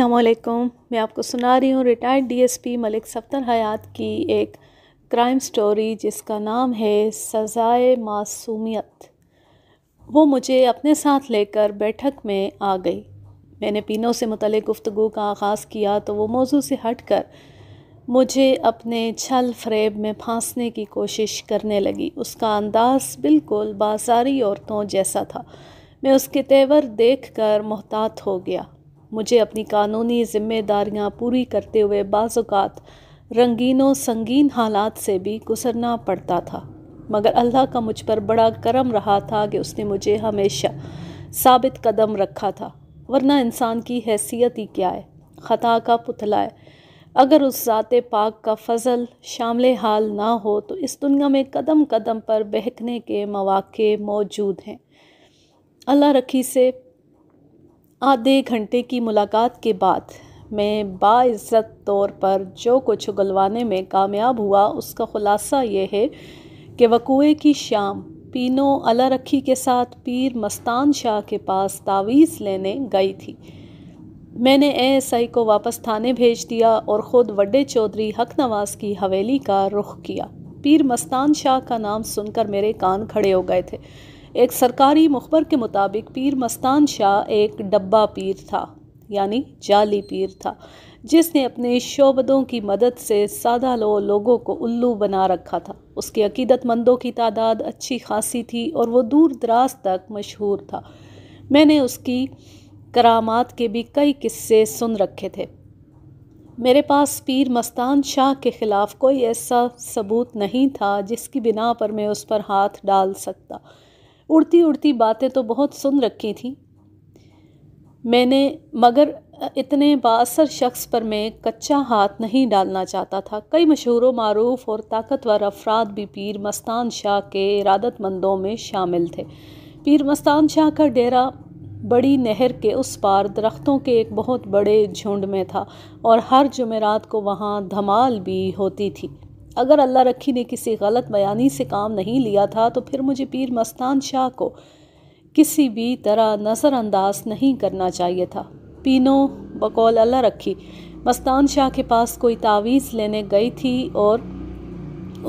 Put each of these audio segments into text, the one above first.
असलकुम मैं आपको सुना रही हूँ रिटायर्ड डीएसपी मलिक सफ्तर हयात की एक क्राइम स्टोरी जिसका नाम है सज़ाए मासूमियत वो मुझे अपने साथ लेकर बैठक में आ गई मैंने पीनों से मुतल गुफ्तु का आगाज़ किया तो वो मौजू से हट कर मुझे अपने छल फ्रेब में फांसने की कोशिश करने लगी उसका अंदाज़ बिल्कुल बाजारी औरतों जैसा था मैं उसके तेवर देख कर मोहतात हो गया मुझे अपनी कानूनी ज़िम्मेदारियाँ पूरी करते हुए बाजुकात रंगीनों संगीन हालात से भी गुजरना पड़ता था मगर अल्लाह का मुझ पर बड़ा करम रहा था कि उसने मुझे हमेशा साबित कदम रखा था वरना इंसान की हैसियत ही क्या है ख़ता का पुतला है अगर उस ज़ात पाक का फजल शामिल हाल ना हो तो इस दुनिया में कदम कदम पर बहकने के मौाक़े मौजूद हैं अल्लाह रखी से आधे घंटे की मुलाकात के बाद मैं बाइज़्ज़त तौर पर जो कुछ उगलवाने में कामयाब हुआ उसका ख़ुलासा ये है कि वकूए की शाम पीनो अला रखी के साथ पीर मस्तान शाह के पास तावीज़ लेने गई थी मैंने एस आई को वापस थाने भेज दिया और ख़ुद वड्डे चौधरी हक नवाज की हवेली का रुख किया पीर मस्तान शाह का नाम सुनकर मेरे कान खड़े हो गए थे एक सरकारी मुखबर के मुताबिक पीर मस्तान शाह एक डब्बा पीर था यानी जाली पीर था जिसने अपने शोबदों की मदद से सादा लो लोगों को उल्लू बना रखा था उसके अकीदतमंदों की तादाद अच्छी खासी थी और वो दूर दराज तक मशहूर था मैंने उसकी करामात के भी कई किस्से सुन रखे थे मेरे पास पीर मस्तान शाह के ख़िलाफ़ कोई ऐसा सबूत नहीं था जिसकी बिना पर मैं उस पर हाथ डाल सकता उड़ती उड़ती बातें तो बहुत सुन रखी थी मैंने मगर इतने बासर शख्स पर मैं कच्चा हाथ नहीं डालना चाहता था कई मशहूर मरूफ और ताकतवर अफराद भी पीर मस्तान शाह के इरादतमंदों में शामिल थे पीर मस्तान शाह का डेरा बड़ी नहर के उस पार दरख्तों के एक बहुत बड़े झुंड में था और हर जमेरात को वहाँ धमाल भी होती थी अगर अल्लाह रखी ने किसी गलत बयानी से काम नहीं लिया था तो फिर मुझे पीर मस्तान शाह को किसी भी तरह नज़रअंदाज नहीं करना चाहिए था पीनो बकौल अल्लाह रखी मस्तान शाह के पास कोई तावीज़ लेने गई थी और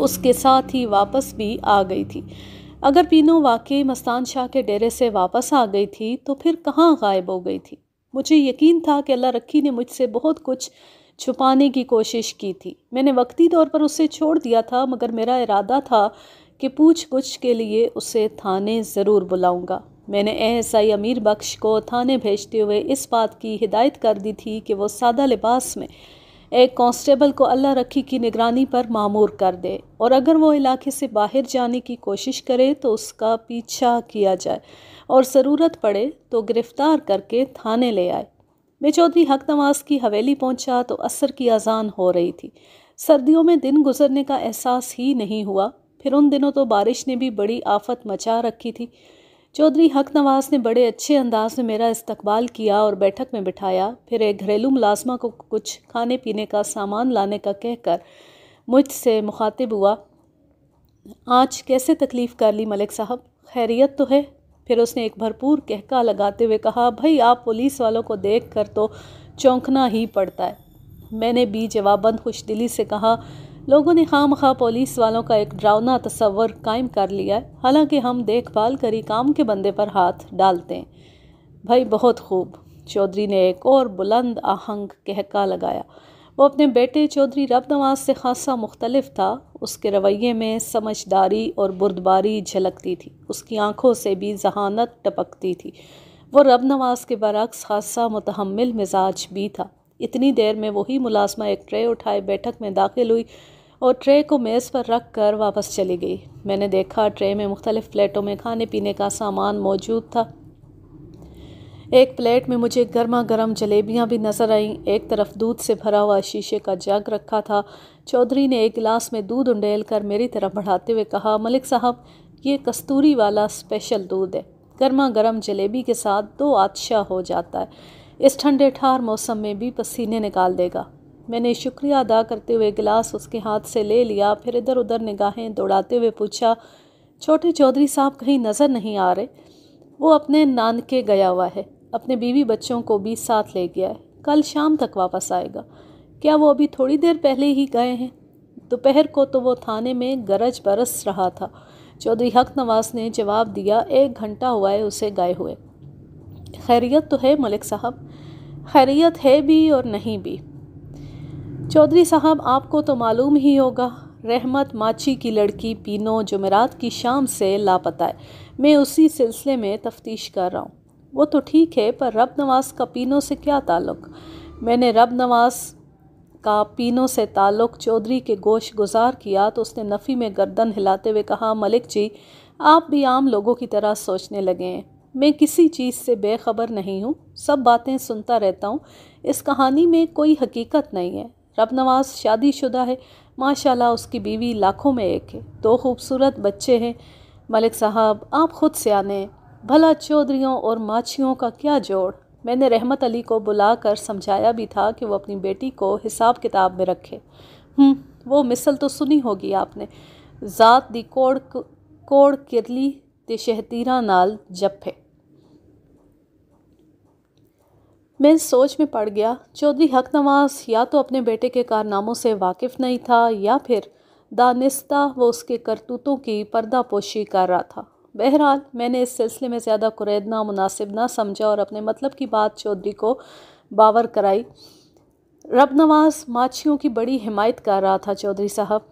उसके साथ ही वापस भी आ गई थी अगर पीनो वाकई मस्तान शाह के डेरे से वापस आ गई थी तो फिर कहाँ गायब हो गई थी मुझे यकीन था कि अल्लाह रखी ने मुझसे बहुत कुछ छुपाने की कोशिश की थी मैंने वक्ती तौर पर उसे छोड़ दिया था मगर मेरा इरादा था कि पूछ गुछ के लिए उसे थाने ज़रूर बुलाऊंगा मैंने एस आई अमीर बख्श को थाने भेजते हुए इस बात की हिदायत कर दी थी कि वो सादा लिबास में एक कांस्टेबल को अल्लाह रखी की निगरानी पर मामूर कर दे और अगर वो इलाके से बाहर जाने की कोशिश करे तो उसका पीछा किया जाए और ज़रूरत पड़े तो गिरफ़्तार करके थाने ले आए मैं चौधरी हक नवाज की हवेली पहुंचा तो असर की अजान हो रही थी सर्दियों में दिन गुजरने का एहसास ही नहीं हुआ फिर उन दिनों तो बारिश ने भी बड़ी आफत मचा रखी थी चौधरी हक नवाज ने बड़े अच्छे अंदाज में मेरा इस्तकबाल किया और बैठक में बिठाया फिर एक घरेलू मुलाजमा को कुछ खाने पीने का सामान लाने का कहकर मुझसे मुखातिब हुआ आज कैसे तकलीफ़ कर ली मलिक साहब खैरियत तो है फिर उसने एक भरपूर कहका लगाते हुए कहा भाई आप पुलिस वालों को देख कर तो चौंकना ही पड़ता है मैंने भी जवाबन खुश दिली से कहा लोगों ने खाम खा पुलिस वालों का एक डरावना तस्वर कायम कर लिया है हालांकि हम देखभाल करी काम के बंदे पर हाथ डालते हैं भाई बहुत खूब चौधरी ने एक और बुलंद आहंग कहका लगाया वो अपने बेटे चौधरी रब नवाज से खासा मुख्तलफ था उसके रवैये में समझदारी और बुरदबारी झलकती थी उसकी आंखों से भी जहानत टपकती थी वो रब नवाज के बरक्स खासा मतहमल मिजाज भी था इतनी देर में वही मुलाजमा एक ट्रे उठाए बैठक में दाखिल हुई और ट्रे को मेज़ पर रख कर वापस चली गई मैंने देखा ट्रे में मुख्तलिफ़ प्लेटों में खाने पीने का सामान मौजूद था एक प्लेट में मुझे गर्मा गर्म जलेबियाँ भी नज़र आईं एक तरफ दूध से भरा हुआ शीशे का जग रखा था चौधरी ने एक गिलास में दूध उंडेल कर मेरी तरफ बढ़ाते हुए कहा मलिक साहब ये कस्तूरी वाला स्पेशल दूध है गर्मा गर्म जलेबी के साथ दो आदशा हो जाता है इस ठंडे ठार मौसम में भी पसीने निकाल देगा मैंने शुक्रिया अदा करते हुए गिलास उसके हाथ से ले लिया फिर इधर उधर निगाहें दौड़ाते हुए पूछा छोटे चौधरी साहब कहीं नज़र नहीं आ रहे वो अपने नानके गया हुआ है अपने बीवी बच्चों को भी साथ ले गया है कल शाम तक वापस आएगा क्या वो अभी थोड़ी देर पहले ही गए हैं दोपहर को तो वो थाने में गरज बरस रहा था चौधरी हक नवाज ने जवाब दिया एक घंटा हुआ है उसे गए हुए खैरियत तो है मलिक साहब खैरियत है भी और नहीं भी चौधरी साहब आपको तो मालूम ही होगा रहमत माची की लड़की पीनो जमेरात की शाम से लापता है मैं उसी सिलसिले में तफ्तीश कर रहा हूँ वो तो ठीक है पर रब नवाज़ का पीनों से क्या ताल्लुक़ मैंने रब नवाज़ का पीनों से ताल्लुक़ चौधरी के गोश गुजार किया तो उसने नफ़ी में गर्दन हिलाते हुए कहा मलिक जी आप भी आम लोगों की तरह सोचने लगे हैं मैं किसी चीज़ से बेखबर नहीं हूँ सब बातें सुनता रहता हूँ इस कहानी में कोई हकीकत नहीं है रब नवाज़ शादीशुदा है माशाल्लाह उसकी बीवी लाखों में एक है दो खूबसूरत बच्चे हैं मलिक साहब आप ख़ुद से आने भला चौधरीों और माछियों का क्या जोड़ मैंने रहमत अली को बुला कर समझाया भी था कि वो अपनी बेटी को हिसाब किताब में रखे हम्म, वो मिसल तो सुनी होगी आपने ज़ात दी कोड़ कोड़ किरली ते शहतीरा नाल जफे मैं सोच में पड़ गया चौधरी हक नवाज या तो अपने बेटे के कारनामों से वाकिफ़ नहीं था या फिर दानिस्ता वो उसके करतूतों की पर्दापोशी कर रहा था बहरहाल मैंने इस सिलसिले में ज़्यादा कुरेदना मुनासिब ना समझा और अपने मतलब की बात चौधरी को बावर कराई रब नवाज माछियों की बड़ी हिमायत कर रहा था चौधरी साहब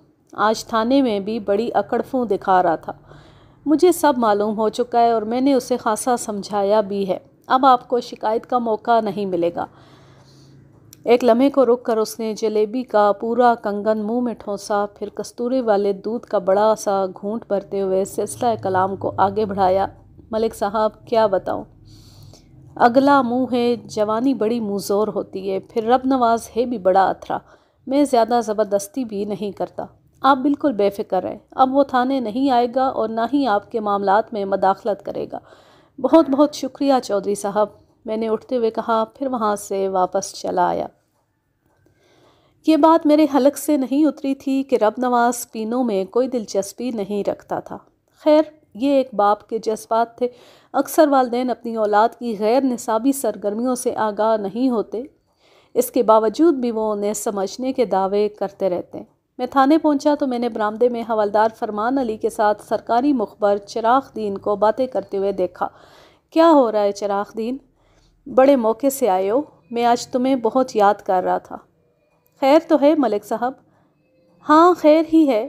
आज थाने में भी बड़ी अकड़फों दिखा रहा था मुझे सब मालूम हो चुका है और मैंने उसे खासा समझाया भी है अब आपको शिकायत का मौका नहीं मिलेगा एक लम्हे को रुक कर उसने जलेबी का पूरा कंगन मुंह में ठोंसा फिर कस्तूरे वाले दूध का बड़ा सा घूंट भरते हुए सिलसिला कलाम को आगे बढ़ाया मलिक साहब क्या बताऊँ अगला मुँह है जवानी बड़ी मुँजोर होती है फिर रब नवाज है भी बड़ा अथरा मैं ज़्यादा ज़बरदस्ती भी नहीं करता आप बिल्कुल बेफिक्र हैं अब वो थाने नहीं आएगा और ना ही आपके मामला में मदाखलत करेगा बहुत बहुत शुक्रिया चौधरी साहब मैंने उठते हुए कहा फिर वहाँ से वापस चला आया ये बात मेरे हलक से नहीं उतरी थी कि रब नवाज पीनों में कोई दिलचस्पी नहीं रखता था खैर ये एक बाप के जज्बात थे अक्सर वालदे अपनी औलाद की गैर नसाबी सरगर्मियों से आगाह नहीं होते इसके बावजूद भी वो उन्हें समझने के दावे करते रहते हैं मैं थाने पहुंचा तो मैंने बरामदे में हवलदार फरमान अली के साथ सरकारी मुखबर चिराग दीन को बातें करते हुए देखा क्या हो रहा है चिराग दीन बड़े मौके से आए हो मैं आज तुम्हें बहुत याद कर रहा था खैर तो है मलिक साहब हाँ खैर ही है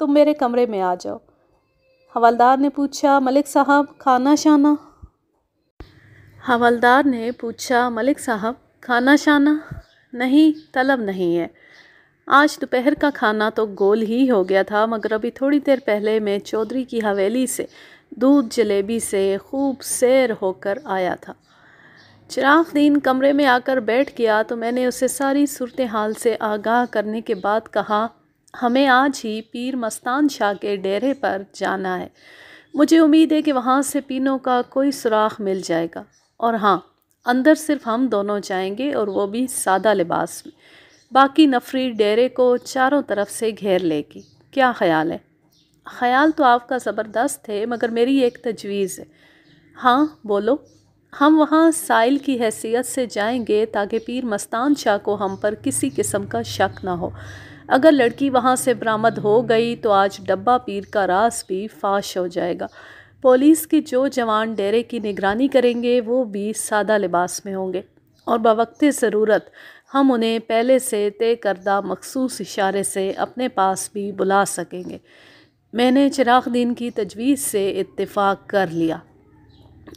तुम मेरे कमरे में आ जाओ हवलदार ने पूछा मलिक साहब खाना शाना हवलदार ने पूछा मलिक साहब खाना शाना नहीं तलब नहीं है आज दोपहर का खाना तो गोल ही हो गया था मगर अभी थोड़ी देर पहले मैं चौधरी की हवेली से दूध जलेबी से खूब सैर होकर आया था चिरागदीन कमरे में आकर बैठ गया तो मैंने उसे सारी सूरत हाल से आगाह करने के बाद कहा हमें आज ही पीर मस्तान शाह के डेरे पर जाना है मुझे उम्मीद है कि वहाँ से पीनों का कोई सुराख मिल जाएगा और हाँ अंदर सिर्फ हम दोनों जाएंगे और वो भी सादा लिबास में बाकी नफरी डेरे को चारों तरफ से घेर लेगी क्या ख्याल है ख्याल तो आपका ज़बरदस्त है मगर मेरी एक तजवीज़ है हाँ बोलो हम वहाँ साइल की हैसियत से जाएंगे ताकि पीर मस्तान शाह को हम पर किसी किस्म का शक ना हो अगर लड़की वहाँ से बरामद हो गई तो आज डब्बा पीर का रास भी फाश हो जाएगा पुलिस के जो जवान डेरे की निगरानी करेंगे वो भी सादा लिबास में होंगे और बवक्त ज़रूरत हम उन्हें पहले से तय करदा मखसूस इशारे से अपने पास भी बुला सकेंगे मैंने चिराग दीन की तजवीज़ से इतफ़ाक़ कर लिया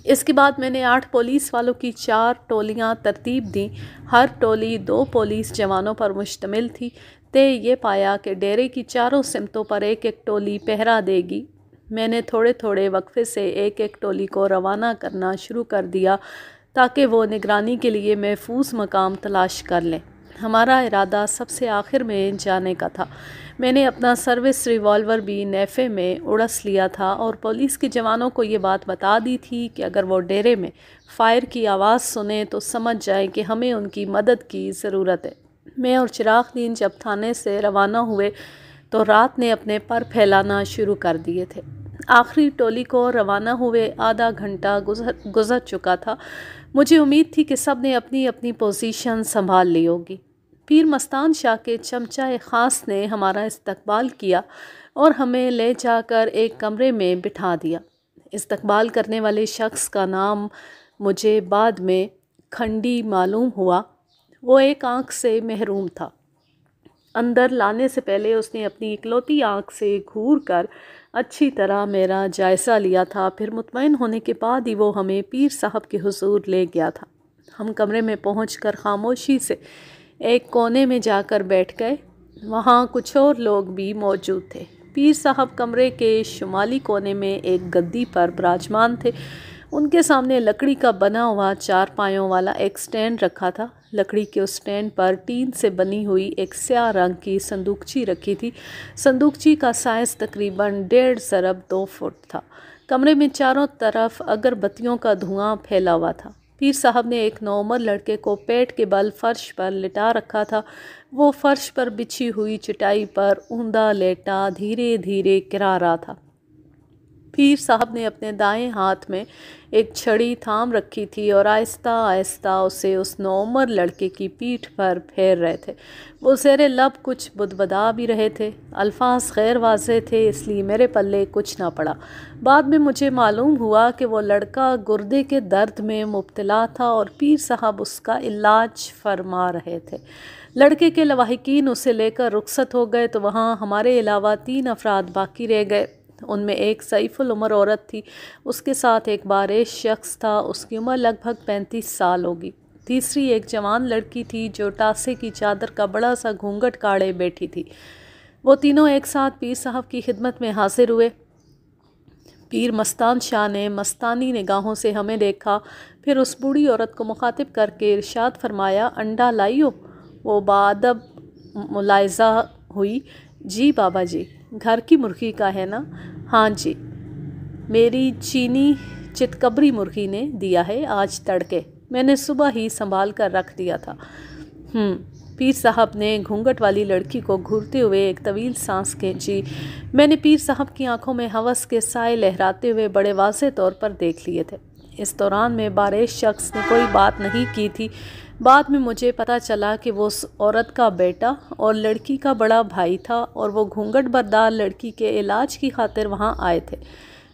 इसके बाद मैंने आठ पुलिस वालों की चार टोलियां तरतीब दी हर टोली दो पुलिस जवानों पर मुश्तमिल थी ते ये पाया कि डेरे की चारों सिमतों पर एक एक टोली पहरा देगी मैंने थोड़े थोड़े वक्फे से एक एक टोली को रवाना करना शुरू कर दिया ताकि वो निगरानी के लिए महफूज मकाम तलाश कर लें हमारा इरादा सबसे आखिर में जाने का था मैंने अपना सर्विस रिवॉल्वर भी नेफ़े में उड़स लिया था और पुलिस के जवानों को ये बात बता दी थी कि अगर वो डेरे में फ़ायर की आवाज़ सुने तो समझ जाए कि हमें उनकी मदद की ज़रूरत है मैं और चिराग दीन जब थाने से रवाना हुए तो रात ने अपने पर फैलाना शुरू कर दिए थे आखिरी टोली को रवाना हुए आधा घंटा गुजर गुजर चुका था मुझे उम्मीद थी कि सब ने अपनी अपनी पोजीशन संभाल ली होगी पीर मस्तान शाह के चमचा ख़ास ने हमारा इस्तकबाल किया और हमें ले जाकर एक कमरे में बिठा दिया इस्तकबाल करने वाले शख्स का नाम मुझे बाद में खंडी मालूम हुआ वो एक आँख से महरूम था अंदर लाने से पहले उसने अपनी इकलौती आँख से घूर कर अच्छी तरह मेरा जायज़ा लिया था फिर मुतमिन होने के बाद ही वो हमें पीर साहब के हुजूर ले गया था हम कमरे में पहुँच कर खामोशी से एक कोने में जाकर बैठ गए वहाँ कुछ और लोग भी मौजूद थे पीर साहब कमरे के शुमाली कोने में एक गद्दी पर विराजमान थे उनके सामने लकड़ी का बना हुआ चार पायों वाला एक स्टैंड रखा था लकड़ी के उस स्टैंड पर टीन से बनी हुई एक स्याह रंग की संदूकची रखी थी संदूकची का साइज तकरीबन डेढ़ सरब दो फुट था कमरे में चारों तरफ अगरबत्तियों का धुआं फैला हुआ था पीर साहब ने एक नौमर लड़के को पेट के बल फर्श पर लिटा रखा था वो फर्श पर बिछी हुई चटाई पर ऊंदा लेटा धीरे धीरे किरा रहा था पीर साहब ने अपने दाएं हाथ में एक छड़ी थाम रखी थी और आहिस्ता आहिस्ता उसे उस नौमर लड़के की पीठ पर फेर रहे थे वो सेरे लब कुछ बुदबदा भी रहे थे अल्फाज खैर वाजे थे इसलिए मेरे पल्ले कुछ ना पड़ा बाद में मुझे मालूम हुआ कि वो लड़का गुर्दे के दर्द में मुबतला था और पीर साहब उसका इलाज फरमा रहे थे लड़के के लवाहिकीन उसे लेकर रुखसत हो गए तो वहाँ हमारे अलावा तीन अफराद बाकी रह गए उनमें एक सईफुल उम्र औरत थी उसके साथ एक बारिश शख्स था उसकी उम्र लगभग पैंतीस साल होगी तीसरी एक जवान लड़की थी जो टासे की चादर का बड़ा सा घूंघट काढ़े बैठी थी वो तीनों एक साथ पीर साहब की खिदमत में हाजिर हुए पीर मस्तान शाह ने मस्तानी निगाहों से हमें देखा फिर उस बूढ़ी औरत को मुखातिब करके इरशाद फरमाया अंडा लाइयो वो बादब मुलायजा हुई जी बाबा जी घर की मुर्गी का है ना हाँ जी मेरी चीनी चितकबरी मुर्गी ने दिया है आज तड़के मैंने सुबह ही संभाल कर रख दिया था हम्म, पीर साहब ने घूंघट वाली लड़की को घूरते हुए एक तवील सांस खींची मैंने पीर साहब की आंखों में हवस के साए लहराते हुए बड़े वाज तौर पर देख लिए थे इस दौरान में बारिश शख्स ने कोई बात नहीं की थी बाद में मुझे पता चला कि वो उस औरत का बेटा और लड़की का बड़ा भाई था और वो घूंघट बरदार लड़की के इलाज की खातिर वहाँ आए थे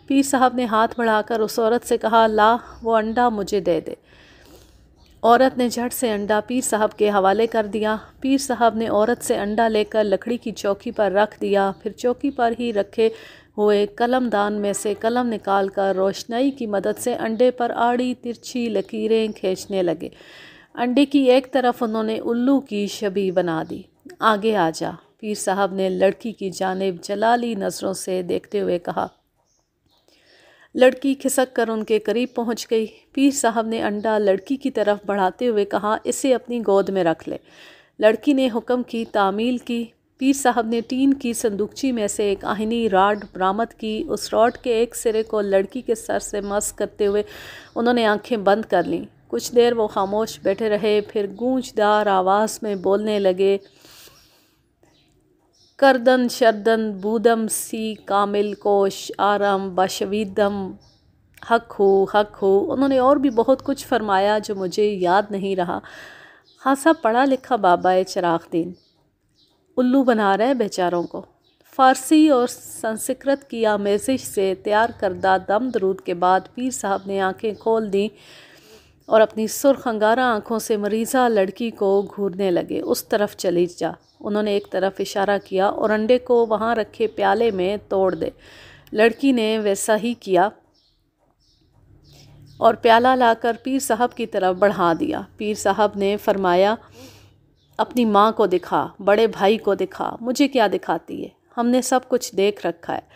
पीर साहब ने हाथ बढ़ाकर उस औरत से कहा ला वो अंडा मुझे दे दे औरत ने झट से अंडा पीर साहब के हवाले कर दिया पीर साहब ने औरत से अंडा लेकर लकड़ी की चौकी पर रख दिया फिर चौकी पर ही रखे हुए कलमदान में से कलम निकाल कर रोशनाई की मदद से अंडे पर आड़ी तिरछी लकीरें खींचने लगे अंडे की एक तरफ उन्होंने उल्लू की छवि बना दी आगे आ जा पीर साहब ने लड़की की जानब जलाली नज़रों से देखते हुए कहा लड़की खिसक कर उनके करीब पहुंच गई पीर साहब ने अंडा लड़की की तरफ बढ़ाते हुए कहा इसे अपनी गोद में रख ले लड़की ने हुक्म की तामील की पीर साहब ने टीन की संदूकची में से एक आहनी राड बरामद की उस रॉड के एक सिरे को लड़की के सर से मस्त करते हुए उन्होंने आंखें बंद कर लीं कुछ देर वो खामोश बैठे रहे फिर गूंजदार आवाज़ में बोलने लगे करदन शर्दन बूदम सी कामिल कोश आरम बशवीदम हक हो हक हो उन्होंने और भी बहुत कुछ फरमाया जो मुझे याद नहीं रहा खासा हाँ पढ़ा लिखा बाबा चरागदीन उल्लू बना रहे हैं बेचारों को फ़ारसी और संस्कृत की आमेजिश से तैयार करदा दम दरूद के बाद पीर साहब ने आंखें खोल दी और अपनी सुरख अंगारा आँखों से मरीज़ा लड़की को घूरने लगे उस तरफ चली जा उन्होंने एक तरफ इशारा किया और अंडे को वहाँ रखे प्याले में तोड़ दे लड़की ने वैसा ही किया और प्याला लाकर पीर साहब की तरफ बढ़ा दिया पीर साहब ने फरमाया अपनी माँ को दिखा बड़े भाई को दिखा मुझे क्या दिखाती है हमने सब कुछ देख रखा है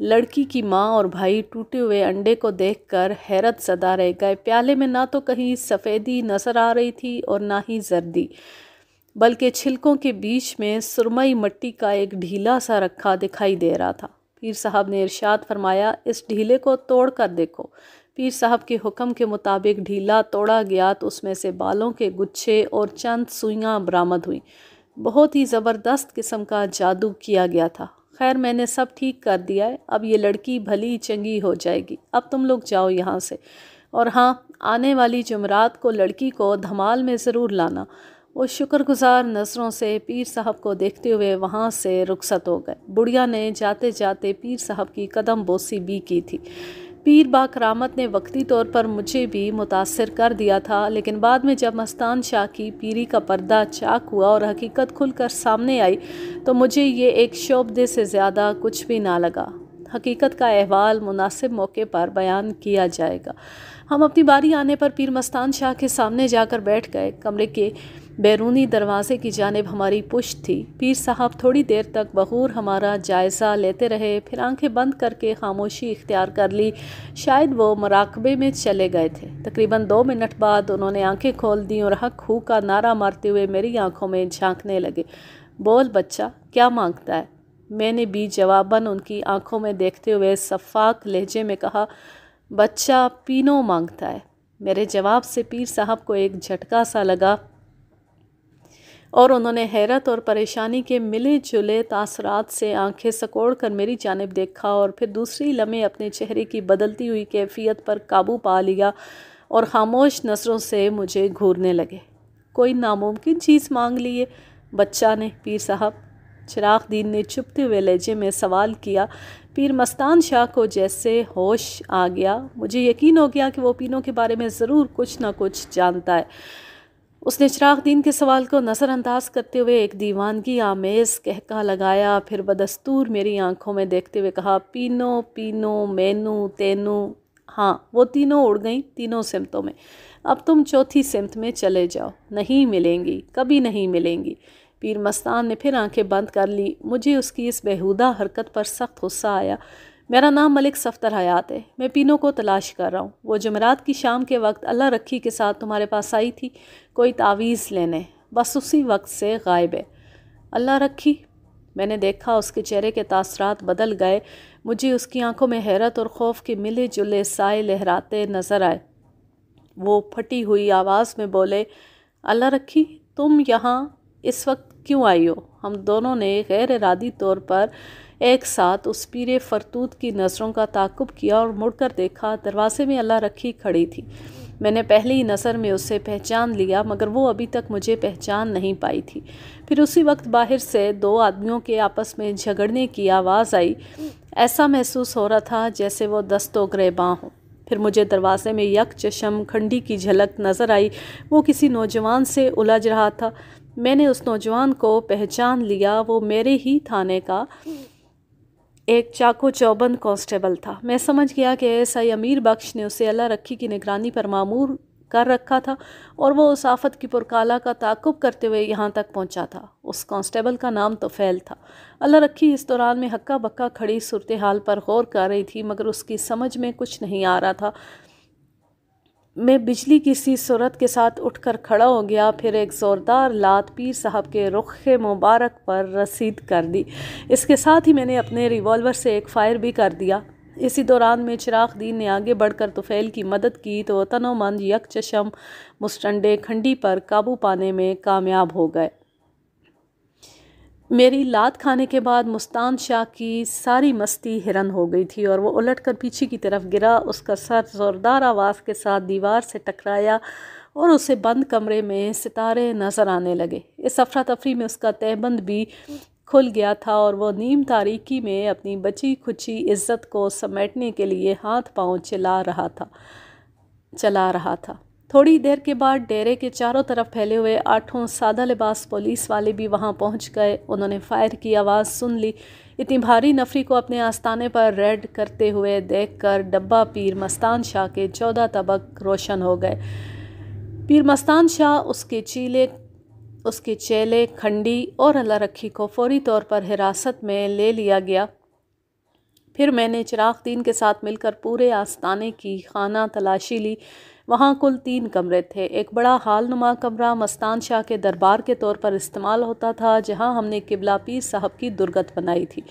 लड़की की माँ और भाई टूटे हुए अंडे को देखकर हैरत सदा रह गए प्याले में ना तो कहीं सफ़ेदी नज़र आ रही थी और ना ही जर्दी बल्कि छिलकों के बीच में सुरमई मट्टी का एक ढीला सा रखा दिखाई दे रहा था पीर साहब ने इरशाद फरमाया इस ढीले को तोड़ कर देखो पीर साहब के हुक्म के मुताबिक ढीला तोड़ा गया तो उसमें से बालों के गुच्छे और चंद सुइयाँ बरामद हुई बहुत ही ज़बरदस्त किस्म का जादू किया गया था खैर मैंने सब ठीक कर दिया है अब ये लड़की भली चंगी हो जाएगी अब तुम लोग जाओ यहाँ से और हाँ आने वाली जमरात को लड़की को धमाल में ज़रूर लाना वो शुक्रगुजार नज़रों से पीर साहब को देखते हुए वहाँ से रुखसत हो गए बुढ़िया ने जाते जाते पीर साहब की कदम बोसी भी की थी पीर बाकरामत ने वक्ती तौर पर मुझे भी मुतासर कर दिया था लेकिन बाद में जब मस्तान शाह की पीरी का पर्दा चाक हुआ और हकीकत खुलकर सामने आई तो मुझे ये एक शोबदे से ज़्यादा कुछ भी ना लगा हकीकत का अहवाल मुनासिब मौके पर बयान किया जाएगा हम अपनी बारी आने पर पीर मस्तान शाह के सामने जाकर बैठ गए कमरे के बैरूनी दरवाज़े की जानब हमारी पुश थी पीर साहब थोड़ी देर तक बहूर हमारा जायज़ा लेते रहे फिर आंखें बंद करके खामोशी इख्तियार कर ली शायद वो मराकबे में चले गए थे तकरीबन दो मिनट बाद उन्होंने आंखें खोल दी और हक हू का नारा मारते हुए मेरी आंखों में झांकने लगे बोल बच्चा क्या मांगता है मैंने भी जवाबन उनकी आंखों में देखते हुए शफाक लहजे में कहा बच्चा पीनो मांगता है मेरे जवाब से पीर साहब को एक झटका सा लगा और उन्होंने हैरत और परेशानी के मिले जुले तासरात से आंखें सकोड़ कर मेरी जानब देखा और फिर दूसरी लम्हे अपने चेहरे की बदलती हुई कैफियत पर काबू पा लिया और खामोश नसरों से मुझे घूरने लगे कोई नामुमकिन चीज़ मांग लिए बच्चा ने पीर साहब चिराग दीन ने चुपते हुए लहजे में सवाल किया पीर मस्तान शाह को जैसे होश आ गया मुझे यकीन हो गया कि वो पीनों के बारे में ज़रूर कुछ ना कुछ जानता है उसने चिराग दीन के सवाल को नज़रअंदाज करते हुए एक दीवानगी आमेज़ कहका लगाया फिर बदस्तूर मेरी आंखों में देखते हुए कहा पीनो पीनो मैनू तेनू हाँ वो तीनों उड़ गई तीनों सिमतों में अब तुम चौथी सिमत में चले जाओ नहीं मिलेंगी कभी नहीं मिलेंगी पीर मस्तान ने फिर आंखें बंद कर ली मुझे उसकी इस बेहुदा हरकत पर सख्त गुस्सा आया मेरा नाम मलिक सफ्तर हयात है मैं पीनो को तलाश कर रहा हूँ वो जमरात की शाम के वक्त अल्लाह रखी के साथ तुम्हारे पास आई थी कोई तावीज़ लेने बस उसी वक्त से गायब है अल्लाह रखी मैंने देखा उसके चेहरे के तासरात बदल गए मुझे उसकी आंखों में हैरत और खौफ के मिले जुले साए लहराते नज़र आए वो फटी हुई आवाज़ में बोले अल्लाह रखी तुम यहाँ इस वक्त क्यों आई हो हम दोनों ने गैर इरादी तौर पर एक साथ उस पीर फरतूत की नज़रों का ताकुब किया और मुड़कर देखा दरवाजे में अल्लाह रखी खड़ी थी मैंने पहली नज़र में उसे पहचान लिया मगर वो अभी तक मुझे पहचान नहीं पाई थी फिर उसी वक्त बाहर से दो आदमियों के आपस में झगड़ने की आवाज़ आई ऐसा महसूस हो रहा था जैसे वो दस्तो ग्रेबाँ हों फिर मुझे दरवाजे में यक चशम खंडी की झलक नज़र आई वो किसी नौजवान से उलझ रहा था मैंने उस नौजवान को पहचान लिया वो मेरे ही थाने का एक चाकू चौबंद कांस्टेबल था मैं समझ गया कि ऐसा ही अमीर बख्श ने उसे अल्लाह रखी की निगरानी पर मामूर कर रखा था और वो उस आफत की पुरकाला का ताकुब करते हुए यहाँ तक पहुँचा था उस कांस्टेबल का नाम तो फैल था अल्लाह रखी इस दौरान में हक्का बक्का खड़ी सूरत हाल पर गौर कर रही थी मगर उसकी समझ में कुछ नहीं आ रहा था मैं बिजली की सी सूरत के साथ उठकर खड़ा हो गया फिर एक ज़ोरदार लात पीर साहब के रुख मुबारक पर रसीद कर दी इसके साथ ही मैंने अपने रिवॉल्वर से एक फ़ायर भी कर दिया इसी दौरान में चिराग दीन ने आगे बढ़कर तुफ़ैल की मदद की तो तनोमंद चशम मुस्टंडे खंडी पर काबू पाने में कामयाब हो गए मेरी लात खाने के बाद मुस्तान शाह की सारी मस्ती हिरन हो गई थी और वो उलट कर पीछे की तरफ गिरा उसका सर ज़ोरदार आवाज़ के साथ दीवार से टकराया और उसे बंद कमरे में सितारे नज़र आने लगे इस अफरा तफरी में उसका तहबंद भी खुल गया था और वो नीम तारीकी में अपनी बची खुची इज़्ज़त को समेटने के लिए हाथ पांव चला रहा था चला रहा था थोड़ी देर के बाद डेरे के चारों तरफ फैले हुए आठों सादा लिबास पुलिस वाले भी वहां पहुंच गए उन्होंने फायर की आवाज़ सुन ली इतनी भारी नफरी को अपने आस्थाने पर रेड करते हुए देखकर डब्बा पीर मस्तान शाह के चौदह तबक रोशन हो गए पीर मस्तान शाह उसके चीले उसके चेले खंडी और अल्लाह रखी को फौरी तौर पर हिरासत में ले लिया गया फिर मैंने चिराग दीन के साथ मिलकर पूरे आस्थाने की खाना तलाशी ली वहाँ कुल तीन कमरे थे एक बड़ा हाल नुमा कमरा मस्तान शाह के दरबार के तौर पर इस्तेमाल होता था जहाँ हमने किबला पीर साहब की दुर्गत बनाई थी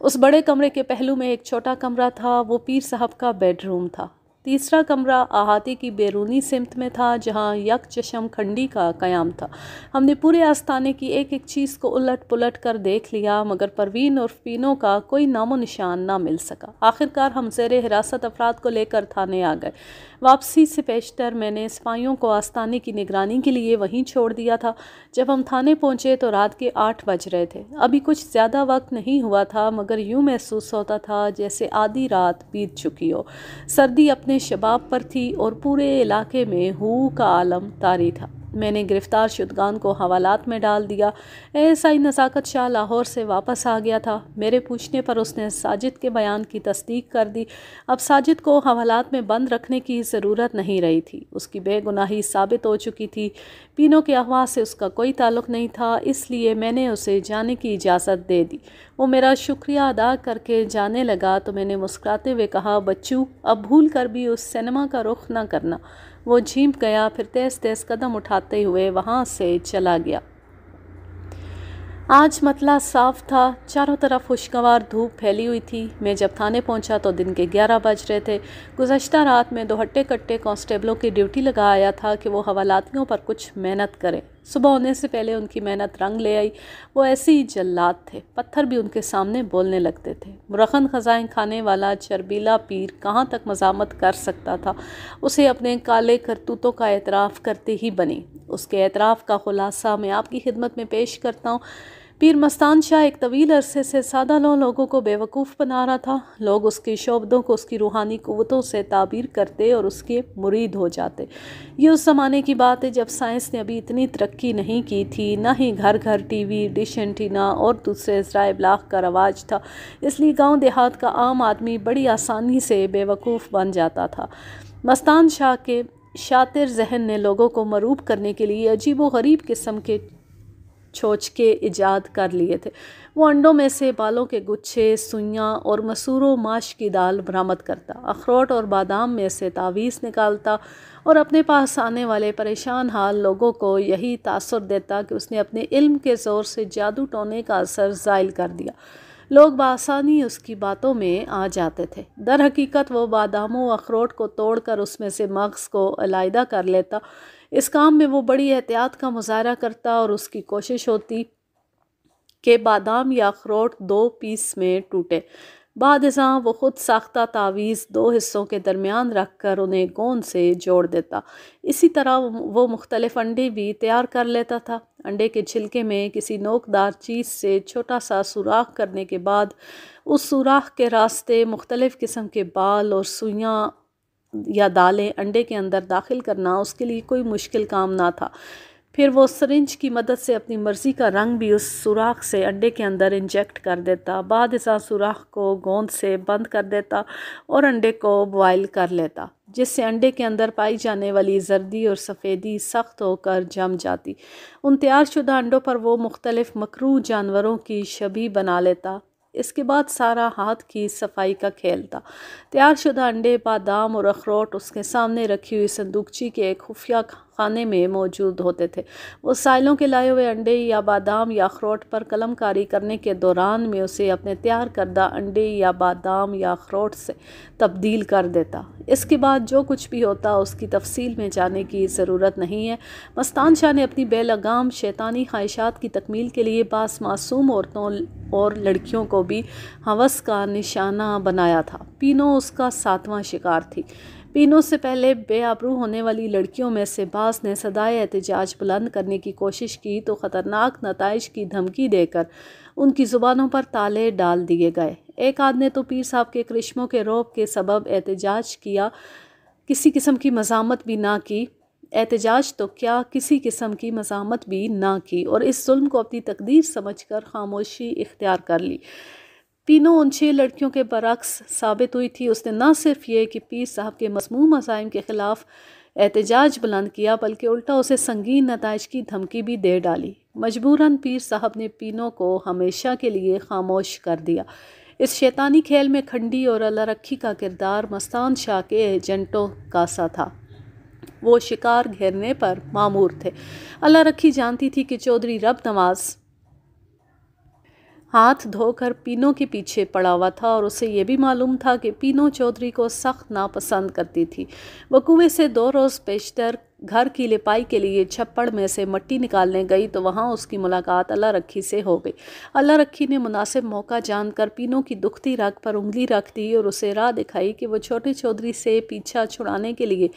उस बड़े कमरे के पहलू में एक छोटा कमरा था वो पीर साहब का बेडरूम था तीसरा कमरा अहाते की बैरूनी सिमत में था जहाँ यक चशम खंडी का क़याम था हमने पूरे आस्थाने की एक एक चीज़ को उलट पुलट कर देख लिया मगर परवीन और पीनों का कोई नामो निशान ना मिल सका आखिरकार हम जेर हिरासत अफराद को लेकर थाने आ गए वापसी से पेशतर मैंने सिपाहियों को आस्थाने की निगरानी के लिए वहीं छोड़ दिया था जब हम थाने पहुंचे तो रात के आठ बज रहे थे अभी कुछ ज़्यादा वक्त नहीं हुआ था मगर यूँ महसूस होता था जैसे आधी रात बीत चुकी हो सर्दी अपने शबाब पर थी और पूरे इलाके में हु का आलम तारी था मैंने गिरफ़्तार शुदगान को हवालात में डाल दिया आई नज़ाकत शाह लाहौर से वापस आ गया था मेरे पूछने पर उसने साजिद के बयान की तस्दीक कर दी अब साजिद को हवालात में बंद रखने की ज़रूरत नहीं रही थी उसकी बेगुनाही साबित हो चुकी थी पीनों के अहवा से उसका कोई ताल्लुक नहीं था इसलिए मैंने उसे जाने की इजाज़त दे दी वो मेरा शुक्रिया अदा करके जाने लगा तो मैंने मुस्कुराते हुए कहा बच्चू अब भूल कर भी उस सिनेमा का रुख ना करना वो झीम गया फिर तेज़ तेज़ कदम उठाते हुए वहाँ से चला गया आज मतला साफ था चारों तरफ खुशगवार धूप फैली हुई थी मैं जब थाने पहुंचा तो दिन के ग्यारह बज रहे थे गुजशत रात में दो हट्टे कट्टे कांस्टेबलों की ड्यूटी लगा आया था कि वो हवालातियों पर कुछ मेहनत करें सुबह होने से पहले उनकी मेहनत रंग ले आई वो ऐसे ही जल्लाद थे पत्थर भी उनके सामने बोलने लगते थे मुरखन ख़जाएँ खाने वाला चरबीला पीर कहाँ तक मजामत कर सकता था उसे अपने काले करतूतों का एतराफ़ करते ही बनी उसके एतराफ़ का ख़ुलासा मैं आपकी खिदमत में पेश करता हूँ पीर मस्तान शाह एक तवील अरसे से सादा लो लोगों को बेवकूफ़ बना रहा था लोग उसके शब्दों को उसकी रूहानी क़वतों से ताबीर करते और उसके मुरीद हो जाते ये उस ज़माने की बात है जब साइंस ने अभी इतनी तरक्की नहीं की थी ना ही घर घर टी वी डिश एंटीना और दूसरे ज़रा इबलाग का रवाज था इसलिए गाँव देहात का आम आदमी बड़ी आसानी से बेवकूफ़ बन जाता था मस्तान शाह के शातिर जहन ने लोगों को मरूब करने के लिए अजीब व गरीब किस्म के छोच के इजाद कर लिए थे वो अंडों में से बालों के गुच्छे सुइयाँ और मसूरों माश की दाल बरामद करता अखरोट और बादाम में से तावीज़ निकालता और अपने पास आने वाले परेशान हाल लोगों को यही तासर देता कि उसने अपने इल्म के ज़ोर से जादू टोने का असर ज़ायल कर दिया लोग बासानी उसकी बातों में आ जाते थे दर हकीकत वो बादामों अखरोट को तोड़कर उसमें से मक़्स को अलाइदा कर लेता इस काम में वो बड़ी एहतियात का मुजाहरा करता और उसकी कोशिश होती कि बादाम या अखरोट दो पीस में टूटे बाद इजाँ वो ख़ुद साख्ता तावीज़ दो हिस्सों के दरमियान रख कर उन्हें गोंद से जोड़ देता इसी तरह वो मुख्तलिफ अंडे भी तैयार कर लेता था अंडे के छिलके में किसी नोकदार चीज़ से छोटा सा सुराख करने के बाद उस सुराख के रास्ते मुख्तलिफ़ किस्म के बाल और सुइयाँ या दालें अंडे के अंदर दाखिल करना उसके लिए कोई मुश्किल काम ना था फिर वो सरिंज की मदद से अपनी मर्ज़ी का रंग भी उस सुराख से अंडे के अंदर इंजेक्ट कर देता बाद इसा सुराख को गोंद से बंद कर देता और अंडे को बॉयल कर लेता जिससे अंडे के अंदर पाई जाने वाली जर्दी और सफ़ेदी सख्त होकर जम जाती उन तैयार शुदा अंडों पर वो मुख्तलिफ़ मकरू जानवरों की शबी बना लेता इसके बाद सारा हाथ की सफाई का खेल था तैयारशुदा अंडे बादाम और अखरोट उसके सामने रखी हुई संदूकची के एक खुफिया खाने में मौजूद होते थे वो साइलों के लाए हुए अंडे या बादाम या अखरोट पर कलमकारी करने के दौरान में उसे अपने तैयार करदा अंडे या बादाम या अखरोट से तब्दील कर देता इसके बाद जो कुछ भी होता उसकी तफसील में जाने की ज़रूरत नहीं है मस्तान शाह ने अपनी बेलगाम शैतानी ख्वाहिशात की तकमील के लिए बास मासूम औरतों और लड़कियों को भी हवस का निशाना बनाया था पीनो उसका सातवां शिकार थी पीनों से पहले बेआबरू होने वाली लड़कियों में से बास ने सदाए एहतजाज बुलंद करने की कोशिश की तो ख़तरनाक नतज की धमकी देकर उनकी ज़ुबानों पर ताले डाल दिए गए एक आद ने तो पीर साहब के करिश्मों के रोब के सबब एहतजाज किया किसी किस्म की मजामत भी ना की एहतजाज तो क्या किसी किस्म की मजामत भी ना की और इस जुल्म को अपनी तकदीर समझ कर खामोशी इख्तियार कर ली तीनों उन छः लड़कियों के बरक्स साबित हुई थी उसने न सिर्फ ये कि पीर साहब के मजमू मजाइम के ख़िलाफ़ एहतजाज बुलंद किया बल्कि उल्टा उसे संगीन नतज की धमकी भी दे डाली मजबूरन पीर साहब ने पीनों को हमेशा के लिए खामोश कर दिया इस शैतानी खेल में खंडी और अलारक्खी का किरदार मस्तान शाह के एजेंटों का सा था वो शिकार घेरने पर मामूर थे अल्लाह रखी जानती थी कि चौधरी रब नवाज़ हाथ धोकर पीनो के पीछे पड़ा हुआ था और उसे यह भी मालूम था कि पीनो चौधरी को सख्त नापसंद करती थी वह कुएँ से दो रोज़ पेशतर घर की लिपाई के लिए छप्पड़ में से मट्टी निकालने गई तो वहाँ उसकी मुलाकात अल्लाह रखी से हो गई अल्लाह रखी ने मुनासिब मौका जानकर पीनों की दुखती रख पर उंगली रख दी और उसे राह दिखाई कि वो छोटे चौधरी से पीछा छुड़ाने के लिए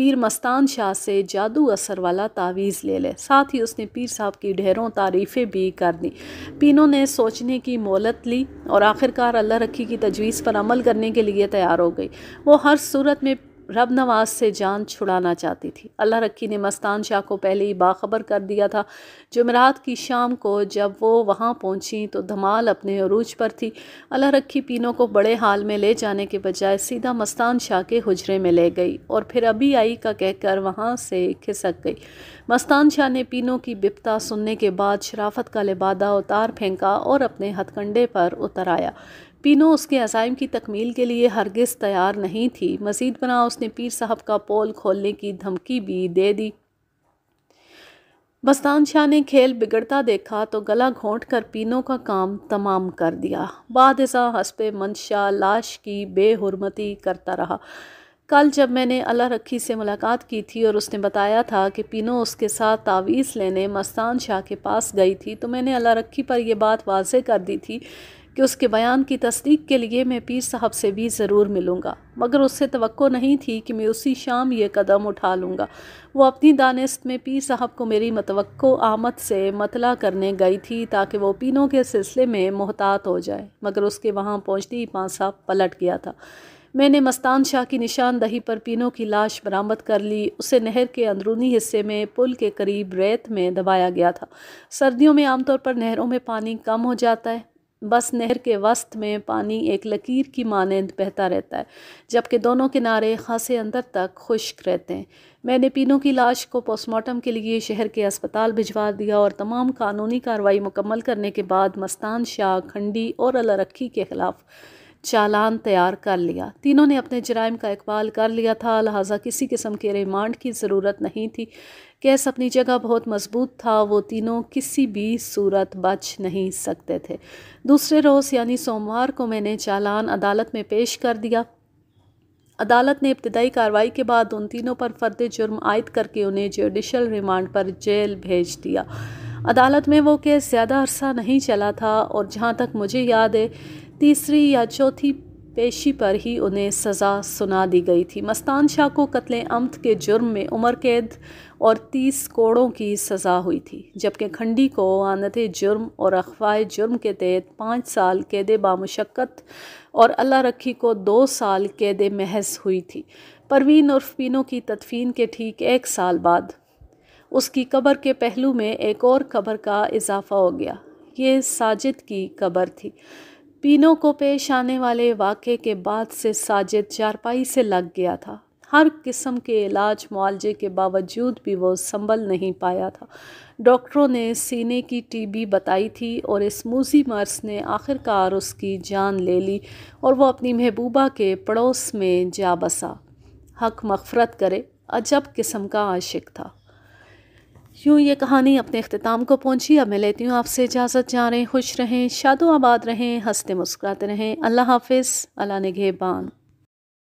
पीर मस्तान शाह से जादू असर वाला तावीज़ ले ले साथ ही उसने पीर साहब की ढेरों तारीफ़ें भी कर दी पीनों ने सोचने की मोलत ली और आखिरकार अल्लाह रखी की तजवीज़ पर अमल करने के लिए तैयार हो गई वो हर सूरत में रब नवाज से जान छुड़ाना चाहती थी अल्लाह रखी ने मस्तान शाह को पहले ही बाखबर कर दिया था जमरात की शाम को जब वो वहाँ पहुँची तो धमाल अपने अरूज पर थी अल्लाह रखी पीनों को बड़े हाल में ले जाने के बजाय सीधा मस्तान शाह के हजरे में ले गई और फिर अभी आई का कहकर वहाँ से खिसक गई मस्तान शाह ने पीनों की बिपता सुनने के बाद शराफत का लिबादा उतार फेंका और अपने हथकंडे पर उतर आया पीनो उसके अजाइम की तकमील के लिए हरगिज़ तैयार नहीं थी मज़ीद बना उसने पीर साहब का पोल खोलने की धमकी भी दे दी मस्तान शाह ने खेल बिगड़ता देखा तो गला घोंट कर पिनो का काम तमाम कर दिया बाद हंसप मंशा लाश की बेहरमती करता रहा कल जब मैंने अला रखी से मुलाकात की थी और उसने बताया था कि पीनो उसके साथ तावीज़ लेने मस्तान शाह के पास गई थी तो मैंने अल्ला रखी पर यह बात वाज कर दी थी कि उसके बयान की तस्दीक के लिए मैं पीर साहब से भी ज़रूर मिलूँगा मगर उससे तो नहीं थी कि मैं उसी शाम ये कदम उठा लूँगा वो अपनी दानिस्त में पीर साहब को मेरी मतवक़ो आमद से मतला करने गई थी ताकि वो पीनों के सिलसिले में मोहतात हो जाए मगर उसके वहाँ पहुँचते ही पांसा पलट गया था मैंने मस्तान शाह की निशानदही पर पीनों की लाश बरामद कर ली उसे नहर के अंदरूनी हिस्से में पुल के करीब रेत में दबाया गया था सर्दियों में आमतौर पर नहरों में पानी कम हो जाता है बस नहर के वस्त में पानी एक लकीर की मानंद बहता रहता है जबकि दोनों किनारे खासे अंदर तक खुश्क रहते हैं मैंने पीनों की लाश को पोस्टमार्टम के लिए शहर के अस्पताल भिजवा दिया और तमाम कानूनी कार्रवाई मुकम्मल करने के बाद मस्तान शाह खंडी और अलरक्की के ख़िलाफ़ चालान तैयार कर लिया तीनों ने अपने जराइम का इकबाल कर लिया था लिहाजा किसी किस्म के रिमांड की ज़रूरत नहीं थी केस अपनी जगह बहुत मजबूत था वो तीनों किसी भी सूरत बच नहीं सकते थे दूसरे रोज़ यानी सोमवार को मैंने चालान अदालत में पेश कर दिया अदालत ने इब्तदाई कार्रवाई के बाद उन तीनों पर फर्द जुर्म आयद करके उन्हें जुडिशल रिमांड पर जेल भेज दिया अदालत में वो केस ज़्यादा अरसा नहीं चला था और जहाँ तक मुझे याद है तीसरी या चौथी पेशी पर ही उन्हें सज़ा सुना दी गई थी मस्तान शाह को कत्ल अमत के जुर्म में उमर कैद और तीस कोड़ों की सज़ा हुई थी जबकि खंडी को आनत जुर्म और अखवाए जुर्म के तहत पाँच साल कैद बामशक्क़त और अल्लाह रखी को दो साल कैद महज हुई थी परवीन उर्फ पीनो की तदफीन के ठीक एक साल बाद उसकी कबर के पहलू में एक और कबर का इजाफ़ा हो गया ये साजिद की कबर थी पीनों को पेश आने वाले वाक़े के बाद से साजिद चारपाई से लग गया था हर किस्म के इलाज मुआलजे के बावजूद भी वो संभल नहीं पाया था डॉक्टरों ने सीने की टीबी बताई थी और इस मूजी मर्स ने आखिरकार उसकी जान ले ली और वो अपनी महबूबा के पड़ोस में जा बसा हक मफ़रत करे अजब किस्म का आशिक था यूँ ये कहानी अपने अख्ताम को पहुँची अब मैं लेती हूँ आपसे इजाज़त जा रहे खुश रहें शादो आबाद रहें हंसते मुस्कुराते रहें अल्लाह हाफिज़ अल्लाह ने घेबान